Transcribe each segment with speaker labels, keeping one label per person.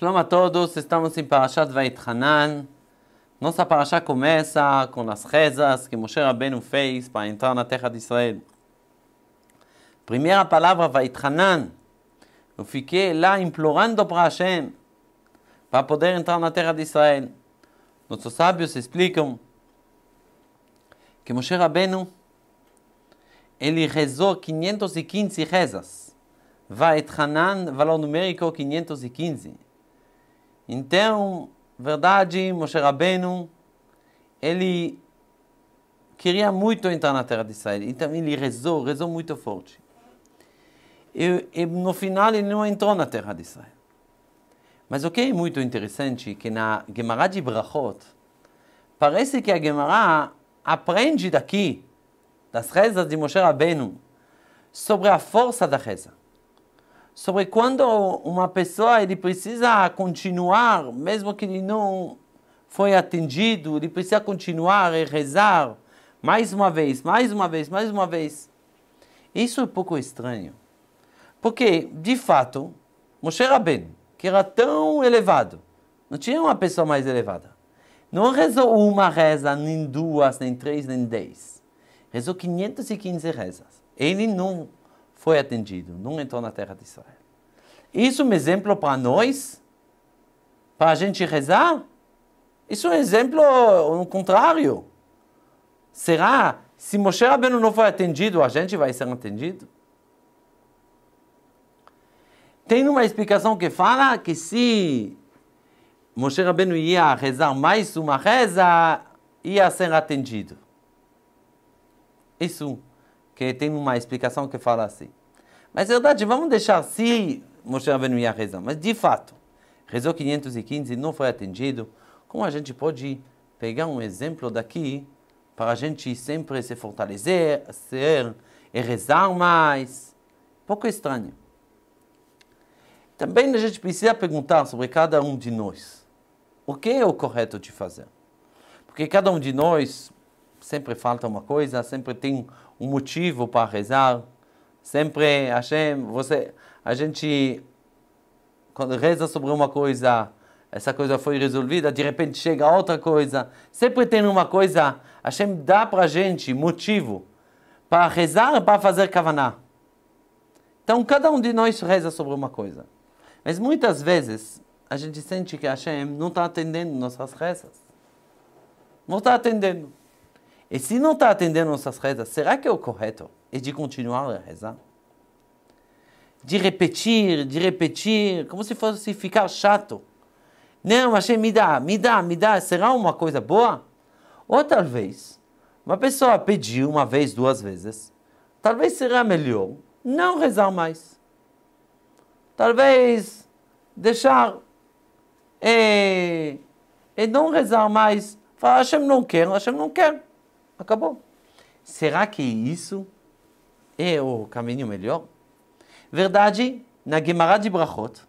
Speaker 1: Shalom a todos, estamos em Parashat Vaitchanan. Nossa parasha começa com as rezas que Moshe Rabbeinu fez para entrar na terra de Israel. Primeira palavra, Vaitchanan. Eu fiquei lá implorando para Hashem para poder entrar na terra de Israel. Nossos sábios explicam que Moshe Rabbeinu ele rezou 515 rezas. Vaitchanan, valor numérico 515. Então, verdade, Moshe Rabbeinu, ele queria muito entrar na terra de Israel. Então ele rezou, rezou muito forte. E, e, no final ele não entrou na terra de Israel. Mas o que é muito interessante é que na Gemara de Brachot, parece que a Gemara aprende daqui, das rezas de Moshe Rabbeinu, sobre a força da reza sobre quando uma pessoa ele precisa continuar, mesmo que ele não foi atendido, ele precisa continuar e rezar mais uma vez, mais uma vez, mais uma vez. Isso é um pouco estranho. Porque, de fato, Moshe Rabbeinu, que era tão elevado, não tinha uma pessoa mais elevada. Não rezou uma reza, nem duas, nem três, nem dez. Rezou 515 rezas. Ele não foi atendido, não entrou na terra de Israel. Isso é um exemplo para nós, para a gente rezar. Isso é um exemplo ao contrário. Será? Se Moshe Rabbeinu não foi atendido, a gente vai ser atendido? Tem uma explicação que fala que se Moshe Rabbeinu ia rezar mais uma reza, ia ser atendido. Isso, que tem uma explicação que fala assim. Mas é verdade, vamos deixar se assim, Moshe Rabbeinu ia rezar. Mas de fato, rezou 515 e não foi atendido. Como a gente pode pegar um exemplo daqui para a gente sempre se fortalecer, ser e rezar mais? Pouco estranho. Também a gente precisa perguntar sobre cada um de nós. O que é o correto de fazer? Porque cada um de nós sempre falta uma coisa, sempre tem um motivo para rezar. Sempre Hashem, você, a gente quando reza sobre uma coisa, essa coisa foi resolvida, de repente chega outra coisa. Sempre tem uma coisa, Hashem dá para a gente motivo para rezar, para fazer kavaná. Então cada um de nós reza sobre uma coisa. Mas muitas vezes a gente sente que Hashem não está atendendo nossas rezas. Não está atendendo. E se não está atendendo nossas rezas, será que é o correto? É de continuar a rezar? De repetir, de repetir, como se fosse ficar chato. Não, Hashem, me dá, me dá, me dá. Será uma coisa boa? Ou talvez, uma pessoa pediu uma vez, duas vezes. Talvez será melhor não rezar mais. Talvez deixar e, não rezar mais. Falar, Hashem não quer, Hashem não quer acabou. Será que isso é o caminho melhor? Verdade, na Gemara de Brachot,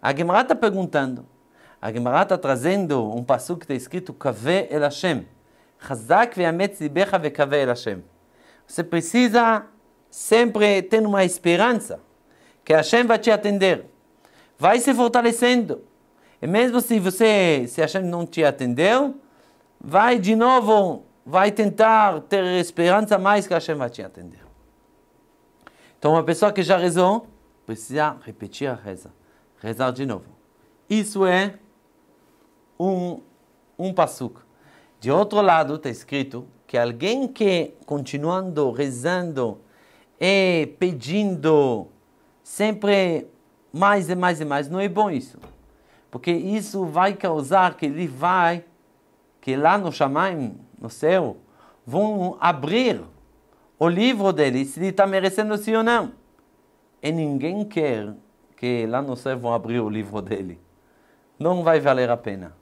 Speaker 1: a Gemara está perguntando, a Gemara está trazendo um passo que está escrito Kaveh El Hashem. Hazak ve'ametz libecha ve'kaveh El Hashem. Você precisa sempre ter uma esperança que Hashem vai te atender. Vai se fortalecendo. E mesmo se você, se Hashem não te atendeu, vai de novo vai tentar ter esperança mais que Hashem vai te atender. Então, uma pessoa que já rezou, precisa repetir a reza, rezar de novo. Isso é um, um passuco. De outro lado, está escrito que alguém que continuando rezando e pedindo sempre mais e mais e mais, não é bom isso. Porque isso vai causar que ele vai, que lá no Shamaim, no céu vão abrir o livro dele, se ele está merecendo sim ou não. E ninguém quer que lá no céu vão abrir o livro dele. Não vai valer a pena.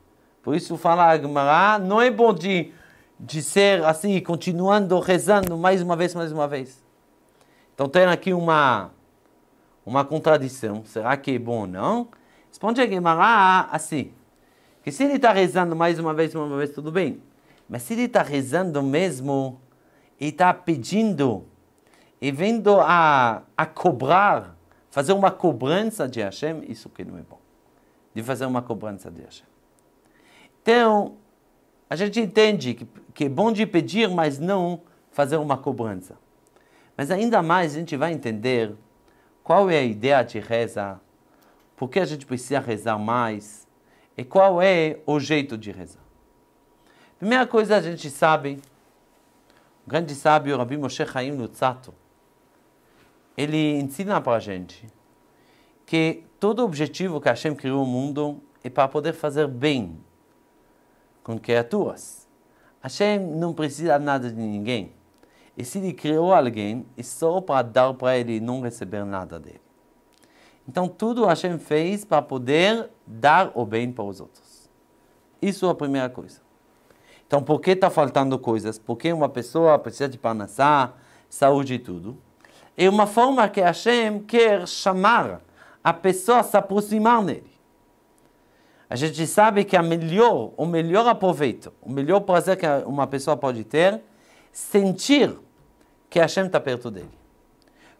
Speaker 1: Por isso fala Agmará, não é bom de, de ser assim, continuando rezando mais uma vez, mais uma vez. Então tem aqui uma, uma contradição. Será que é bom ou não? Responde Agmará assim, que se ele está rezando mais uma vez, mais uma vez, tudo bem. Mas se ele está rezando mesmo e está pedindo e vendo a, a cobrar, fazer uma cobrança de Hashem, isso que não é bom. De fazer uma cobrança de Hashem. Então, a gente entende que, que é bom de pedir, mas não fazer uma cobrança. Mas ainda mais a gente vai entender qual é a ideia de rezar, por que a gente precisa rezar mais e qual é o jeito de rezar. Primeira coisa a gente sabe, o grande sábio Rabbi Moshe Chaim Lutzato, ele ensina para a gente que todo objetivo que Hashem criou o mundo é para poder fazer bem com criaturas. Hashem não precisa nada de ninguém. E se ele criou alguém, é só para dar para ele e não receber nada dele. Então, tudo Hashem fez para poder dar o bem para os outros. Isso é a primeira coisa. Então, por que está faltando coisas? Porque uma pessoa precisa de panassá, saúde e tudo. É uma forma que Hashem quer chamar a pessoa a se aproximar dele. A gente sabe que a melhor, o melhor aproveito, o melhor prazer que uma pessoa pode ter, sentir que Hashem está perto dele.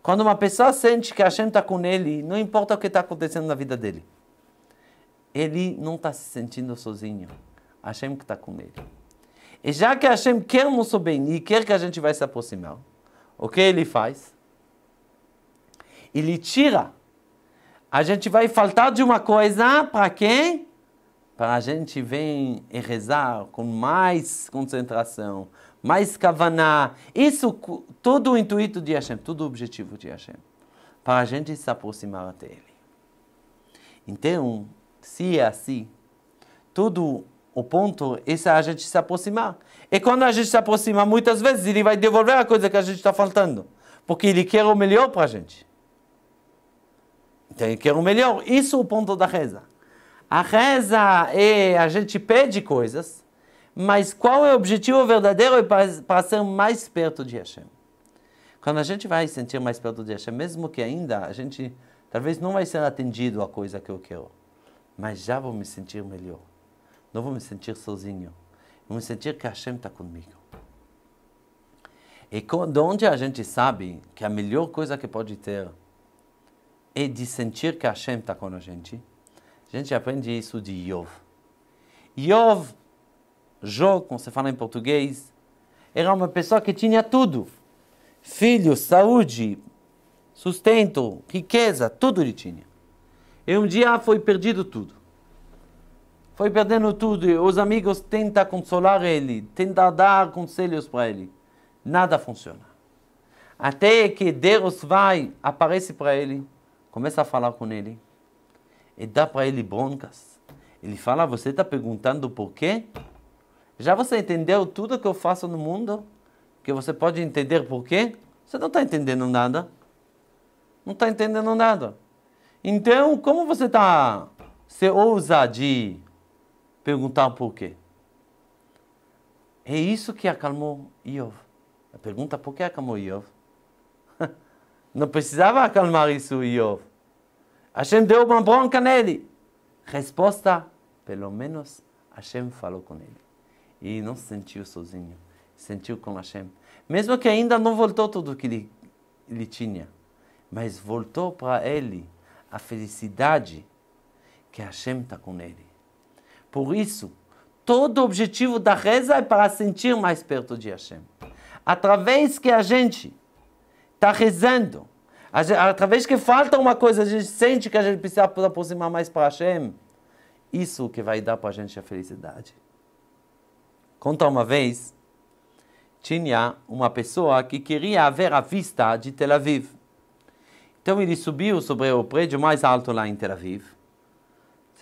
Speaker 1: Quando uma pessoa sente que Hashem está com ele, não importa o que está acontecendo na vida dele, ele não está se sentindo sozinho. Hashem que está com ele. E já que Hashem quer nosso bem e quer que a gente vai se aproximar, o que ele faz? Ele tira. A gente vai faltar de uma coisa para quem? Para a gente vir e rezar com mais concentração, mais kavaná. Isso, todo o intuito de Hashem, todo o objetivo de Hashem. Para a gente se aproximar até ele. Então, se é assim, todo o ponto, é a gente se aproximar. E quando a gente se aproxima, muitas vezes ele vai devolver a coisa que a gente está faltando. Porque ele quer o melhor para a gente. Então ele quer o melhor. Isso é o ponto da reza. A reza é a gente pede coisas, mas qual é o objetivo verdadeiro para, para ser mais perto de Hashem? Quando a gente vai sentir mais perto de Hashem, mesmo que ainda a gente talvez não vai ser atendido a coisa que eu quero, mas já vou me sentir melhor. Não vou me sentir sozinho. Vou me sentir que Hashem está comigo. E de onde a gente sabe que a melhor coisa que pode ter é de sentir que Hashem está com a gente? A gente aprende isso de Yov. Yov, Jó, como se fala em português, era uma pessoa que tinha tudo. Filhos, saúde, sustento, riqueza, tudo ele tinha. E um dia foi perdido tudo. Foi perdendo tudo. Os amigos tentam consolar ele, tentam dar conselhos para ele. Nada funciona. Até que Deus vai, aparece para ele, começa a falar com ele e dá para ele broncas. Ele fala: Você está perguntando por quê? Já você entendeu tudo que eu faço no mundo? Que você pode entender por quê? Você não está entendendo nada. Não está entendendo nada. Então, como você está. Se ousa de Perguntar por quê. É isso que acalmou Iov. A pergunta por que acalmou Iov? Não precisava acalmar isso Iov. Hashem deu uma bronca nele. Resposta, pelo menos Hashem falou com ele. E não se sentiu sozinho, sentiu com Hashem. Mesmo que ainda não voltou tudo o que ele, ele tinha, mas voltou para ele a felicidade que Hashem está com ele. Por isso, todo o objetivo da reza é para sentir mais perto de Hashem. Através que a gente está rezando, através que falta uma coisa, a gente sente que a gente precisa se aproximar mais para Hashem. Isso que vai dar para a gente a felicidade. Conta uma vez, tinha uma pessoa que queria ver a vista de Tel Aviv. Então ele subiu sobre o prédio mais alto lá em Tel Aviv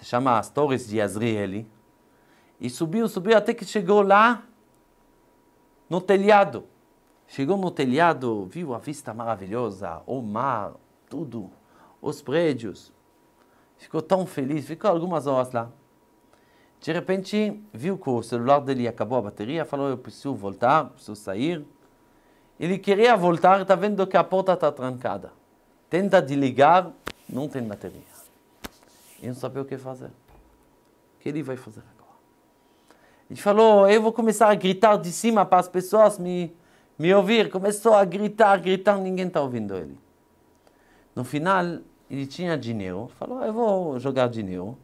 Speaker 1: chama Torres de Azrieli, e subiu, subiu até que chegou lá no telhado. Chegou no telhado, viu a vista maravilhosa, o mar, tudo, os prédios. Ficou tão feliz, ficou algumas horas lá. De repente, viu que o celular dele acabou a bateria, falou: Eu preciso voltar, preciso sair. Ele queria voltar, está vendo que a porta está trancada. Tenta de ligar, não tem bateria e não sabia o que fazer. O que ele vai fazer agora? Ele falou: oh, Eu vou começar a gritar de cima para as pessoas me, me ouvir. Começou a gritar, gritar, ninguém está ouvindo ele. No final, ele tinha dinheiro. Falou: ah, Eu vou jogar dinheiro.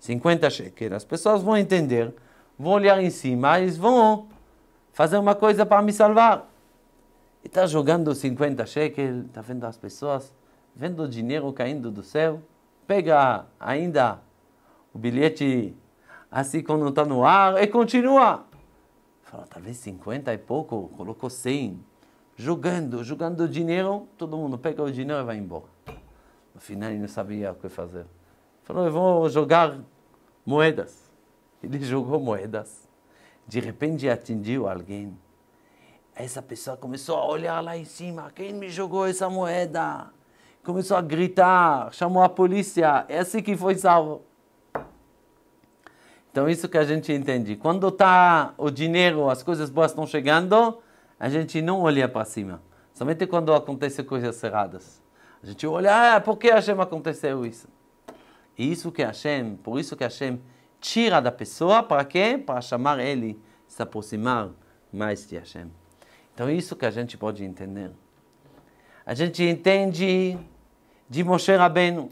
Speaker 1: 50 shekels. As pessoas vão entender, vão olhar em cima, eles vão fazer uma coisa para me salvar. está jogando 50 shekels, está vendo as pessoas, vendo o dinheiro caindo do céu pega ainda o bilhete assim quando está no ar e continua. Falou, talvez tá 50 e pouco, colocou 100. Jogando, jogando dinheiro, todo mundo pega o dinheiro e vai embora. No final ele não sabia o que fazer. Falou, eu vou jogar moedas. Ele jogou moedas. De repente atingiu alguém. Essa pessoa começou a olhar lá em cima. Quem me jogou essa moeda? começou a gritar, chamou a polícia, é assim que foi salvo. Então, isso que a gente entende. Quando está o dinheiro, as coisas boas estão chegando, a gente não olha para cima. Somente quando acontecem coisas erradas. A gente olha, ah, por que Hashem aconteceu isso? E isso que Hashem, por isso que Hashem tira da pessoa, para quê? Para chamar ele, se aproximar mais de Hashem. Então, isso que a gente pode entender. A gente entende de Moshe Rabbeinu.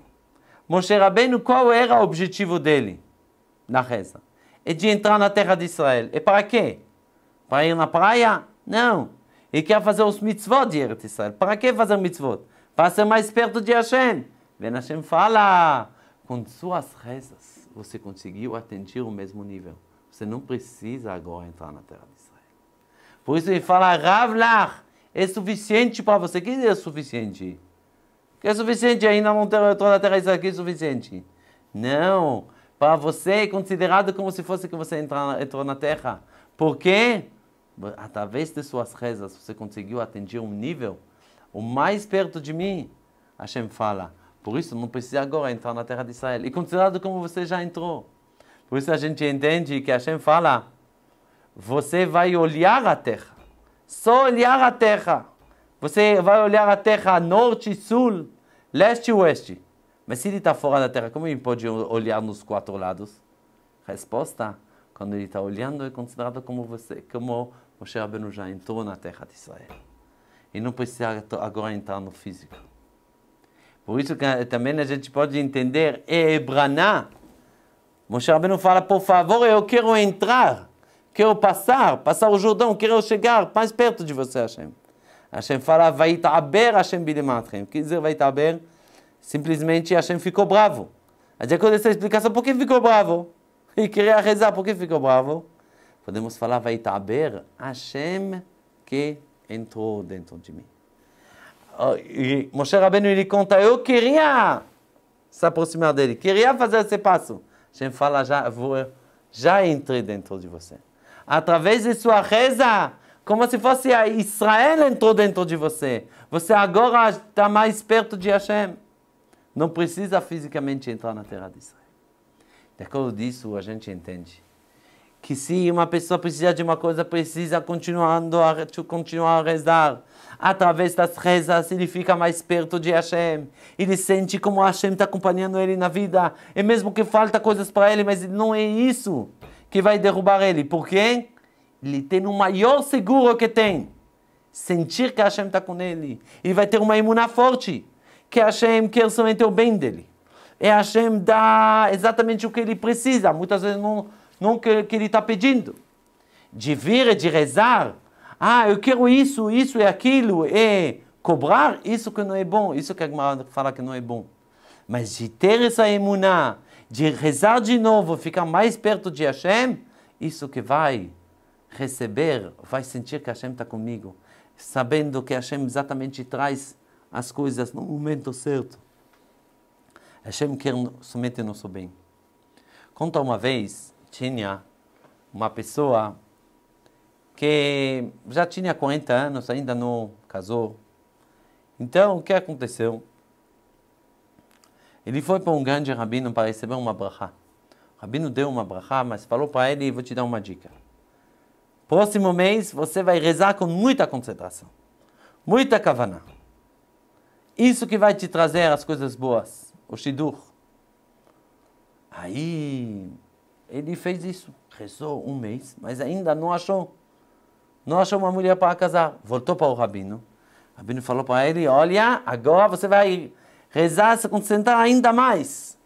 Speaker 1: Moshe Rabbeinu, qual era o objetivo dele na reza? É de entrar na terra de Israel. E para quê? Para ir na praia? Não. Ele quer fazer os mitzvot de Eretz Israel. Para que fazer mitzvot? Para ser mais perto de Hashem. Vem Hashem fala, com suas rezas você conseguiu atingir o mesmo nível. Você não precisa agora entrar na terra de Israel. Por isso ele fala, Ravlar, é suficiente para você. O que é suficiente? que é suficiente, ainda não tem na a terra, isso aqui é suficiente. Não, para você é considerado como se fosse que você entrou na terra. Por quê? Através de suas rezas você conseguiu atingir um nível, o mais perto de mim, Hashem fala. Por isso não precisa agora entrar na terra de Israel. E considerado como você já entrou. Por isso a gente entende que Hashem fala, você vai olhar a terra. Só olhar a terra. Você vai olhar a terra norte e sul leste e oeste. Mas se ele está fora da Terra, como ele pode olhar nos quatro lados? Resposta: quando ele está olhando, é considerado como você, como Moshe Rabbeinu já entrou na Terra de Israel. E não precisa agora entrar no físico. Por isso que também a gente pode entender, é Ebraná. Moshe Rabbeinu fala, por favor, eu quero entrar, quero passar, passar o Jordão, quero chegar mais perto de você, Hashem. Hashem fala, vai taber Hashem bidematrim. O que dizer vai taber? Simplesmente Hashem ficou bravo. De acordo com essa explicação, por que ficou bravo? E queria rezar, por que ficou bravo? Podemos falar, vai taber Hashem que entrou dentro de mim. Ah, e Moshe Rabbeinu, ele conta, eu queria se aproximar dele, queria fazer esse passo. Hashem fala, já, vou, já entrei dentro de você. Através de sua reza, como se fosse a Israel entrou dentro de você. Você agora está mais perto de Hashem. Não precisa fisicamente entrar na terra de Israel. De acordo disso, a gente entende que se uma pessoa precisa de uma coisa, precisa continuando a, continuar a rezar. Através das rezas, ele fica mais perto de Hashem. Ele sente como Hashem está acompanhando ele na vida. E mesmo que falta coisas para ele, mas não é isso que vai derrubar ele. Por quê? ele tem o maior seguro que tem. Sentir que Hashem está com ele. Ele vai ter uma imunidade forte. Que Hashem quer somente o bem dele. E é Hashem dá exatamente o que ele precisa. Muitas vezes não, não que, que ele está pedindo. De vir e de rezar. Ah, eu quero isso, isso e aquilo. E é cobrar, isso que não é bom. Isso que a Gemara fala que não é bom. Mas de ter essa imunidade, de rezar de novo, ficar mais perto de Hashem, isso que vai receber vai sentir que Hashem está comigo, sabendo que Hashem exatamente traz as coisas no momento certo. Hashem quer somente o nosso bem. Conta uma vez, tinha uma pessoa que já tinha 40 anos, ainda não casou. Então, o que aconteceu? Ele foi para um grande rabino para receber uma brachá. O rabino deu uma brachá, mas falou para ele, vou te dar uma dica. Próximo mês você vai rezar com muita concentração, muita kavana. Isso que vai te trazer as coisas boas, o shidur. Aí ele fez isso, rezou um mês, mas ainda não achou. Não achou uma mulher para casar. Voltou para o rabino. O rabino falou para ele: Olha, agora você vai rezar, se concentrar ainda mais.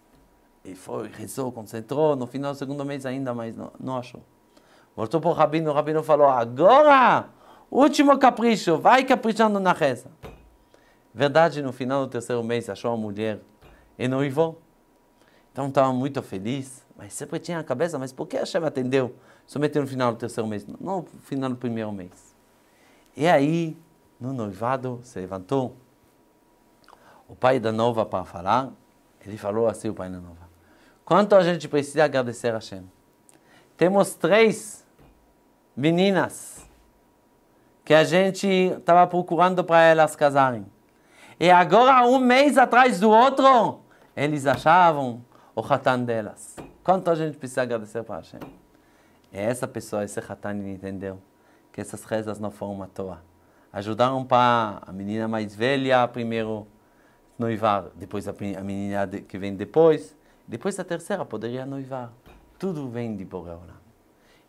Speaker 1: E foi, rezou, concentrou. No final do segundo mês, ainda mais não, não achou. Voltou para o Rabino, o Rabino falou, agora, último capricho, vai caprichando na reza. Verdade, no final do terceiro mês, achou a mulher e noivou. Então estava muito feliz, mas sempre tinha a cabeça, mas por que a Hashem atendeu somente no final do terceiro mês, não no final do primeiro mês? E aí, no noivado, se levantou o pai da noiva para falar, ele falou assim, o pai da noiva, quanto a gente precisa agradecer a Hashem? Temos três meninas que a gente estava procurando para elas casarem. E agora, um mês atrás do outro, eles achavam o Hatan delas. Quanto a gente precisa agradecer para Hashem. E essa pessoa, esse Hatan, entendeu que essas rezas não foram uma toa. Ajudaram para a menina mais velha, primeiro noivar, depois a menina que vem depois, depois a terceira poderia noivar. Tudo vem de Boreola.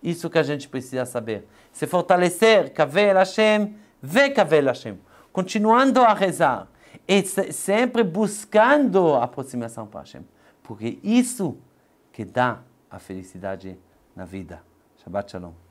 Speaker 1: Isso que a gente precisa saber. Se fortalecer, Kavel Hashem, Ve Kavel Hashem. Continuando a rezar e sempre buscando a aproximação para Hashem. Porque isso que dá a felicidade na vida. Shabbat Shalom.